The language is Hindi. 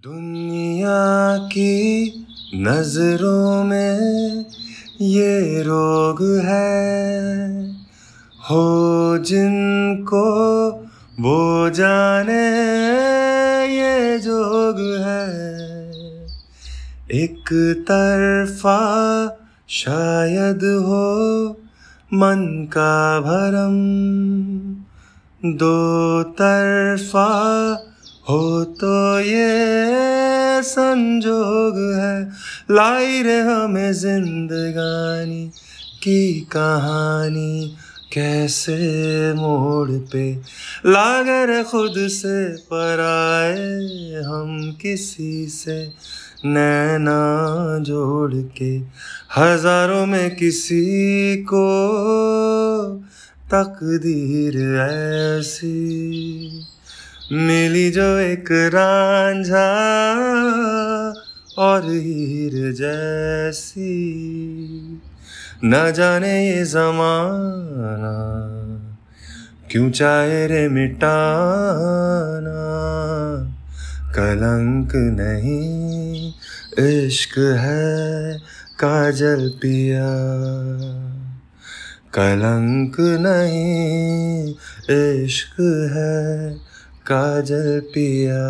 दुनिया की नजरों में ये रोग है हो जिनको वो जाने ये जोग है एक तरफा शायद हो मन का भरम दो तरफा हो तो ये संजोग है लाई रे हमें जिंदगानी की कहानी कैसे मोड़ पे लागर खुद से पराए हम किसी से नैना जोड़ के हजारों में किसी को तकदीर ऐसी मिली जो एक रांझा और हीर जैसी न जाने ये जमाना क्यों चाहे रे मिटाना कलंक नहीं इश्क है काजल पिया कलंक नहीं इश्क है काजल पिया